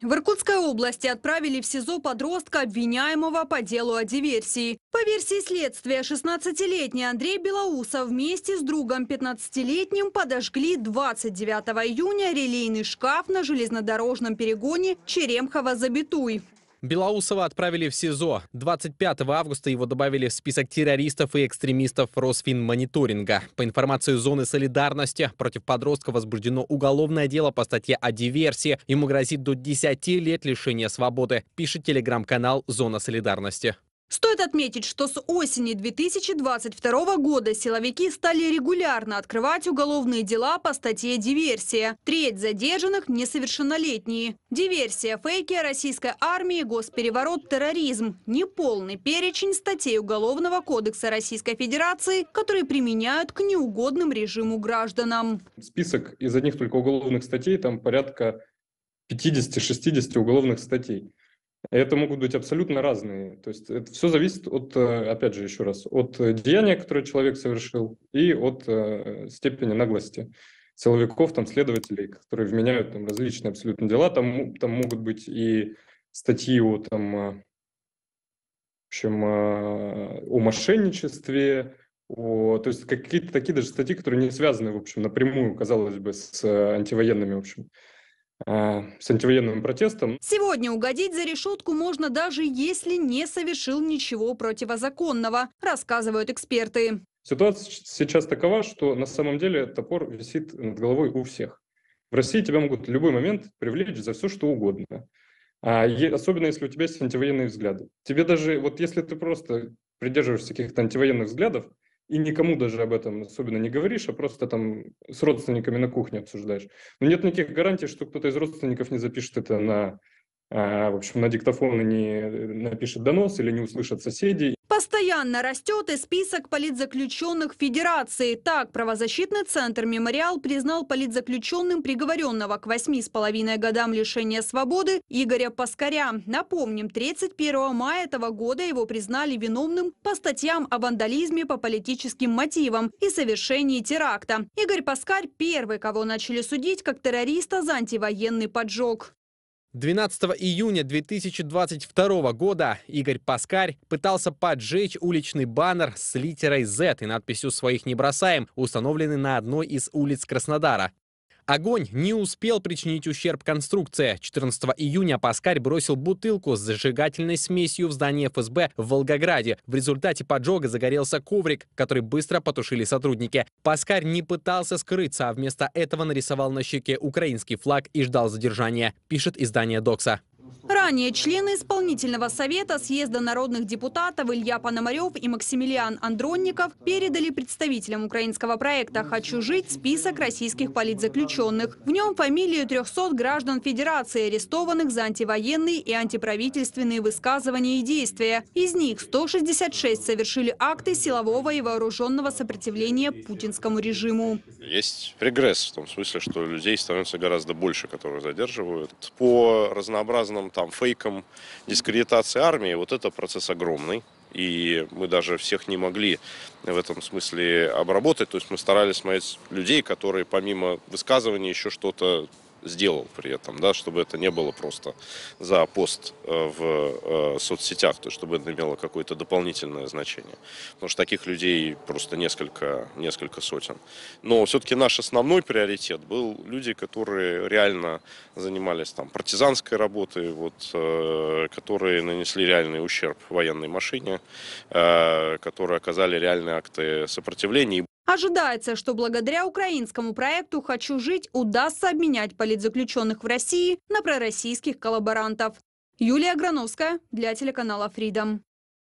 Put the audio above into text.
В Иркутской области отправили в СИЗО подростка, обвиняемого по делу о диверсии. По версии следствия, 16-летний Андрей Белоусов вместе с другом 15-летним подожгли 29 июня релейный шкаф на железнодорожном перегоне Черемхова-Забитуй. Белоусова отправили в СИЗО. 25 августа его добавили в список террористов и экстремистов Росфинмониторинга. По информации Зоны солидарности, против подростка возбуждено уголовное дело по статье о диверсии. Ему грозит до 10 лет лишения свободы, пишет телеграм-канал «Зона солидарности». Стоит отметить, что с осени 2022 года силовики стали регулярно открывать уголовные дела по статье «Диверсия». Треть задержанных – несовершеннолетние. Диверсия, фейки российской армии, госпереворот, терроризм – неполный перечень статей Уголовного кодекса Российской Федерации, которые применяют к неугодным режиму гражданам. Список из одних только уголовных статей, там порядка 50-60 уголовных статей. Это могут быть абсолютно разные. То есть это все зависит от, э, опять же, еще раз, от э, деяния, которое человек совершил, и от э, степени наглости силовиков, там, следователей, которые вменяют там, различные абсолютно дела. Там, там могут быть и статьи о, там, в общем, о мошенничестве, о, то есть какие-то такие даже статьи, которые не связаны, в общем, напрямую, казалось бы, с антивоенными, в общем, а, с антивоенным протестом. Сегодня угодить за решетку можно даже если не совершил ничего противозаконного, рассказывают эксперты. Ситуация сейчас такова, что на самом деле топор висит над головой у всех. В России тебя могут в любой момент привлечь за все, что угодно. А, особенно если у тебя есть антивоенные взгляды. Тебе даже, вот если ты просто придерживаешься каких-то антивоенных взглядов, и никому даже об этом особенно не говоришь, а просто там с родственниками на кухне обсуждаешь. Но нет никаких гарантий, что кто-то из родственников не запишет это на, а, в общем, на диктофон и не э, напишет донос или не услышат соседи, Постоянно растет и список политзаключенных Федерации. Так, правозащитный центр «Мемориал» признал политзаключенным приговоренного к восьми с половиной годам лишения свободы Игоря Паскаря. Напомним, 31 мая этого года его признали виновным по статьям о вандализме по политическим мотивам и совершении теракта. Игорь Паскарь – первый, кого начали судить как террориста за антивоенный поджог. 12 июня 2022 года Игорь Паскарь пытался поджечь уличный баннер с литерой Z и надписью «Своих не бросаем», установленный на одной из улиц Краснодара. Огонь не успел причинить ущерб конструкции. 14 июня Паскарь бросил бутылку с зажигательной смесью в здание ФСБ в Волгограде. В результате поджога загорелся коврик, который быстро потушили сотрудники. Паскарь не пытался скрыться, а вместо этого нарисовал на щеке украинский флаг и ждал задержания, пишет издание «Докса». Ранее члены исполнительного совета съезда народных депутатов Илья Пономарев и Максимилиан Андронников передали представителям украинского проекта «Хочу жить» список российских политзаключенных. В нем фамилии 300 граждан Федерации, арестованных за антивоенные и антиправительственные высказывания и действия. Из них 166 совершили акты силового и вооруженного сопротивления путинскому режиму. Есть прогресс в том смысле, что людей становится гораздо больше, которые задерживают. По разнообразным там фейкам дискредитации армии, вот это процесс огромный. И мы даже всех не могли в этом смысле обработать. То есть мы старались смотреть людей, которые помимо высказывания еще что-то сделал при этом, да, чтобы это не было просто за пост э, в э, соцсетях, то чтобы это имело какое-то дополнительное значение. Потому что таких людей просто несколько, несколько сотен. Но все-таки наш основной приоритет был люди, которые реально занимались там партизанской работой, вот, э, которые нанесли реальный ущерб военной машине, которые оказали реальные акты сопротивления. Ожидается, что благодаря украинскому проекту «Хочу жить» удастся обменять политзаключенных в России на пророссийских коллаборантов. Юлия Грановская для телеканала Freedom.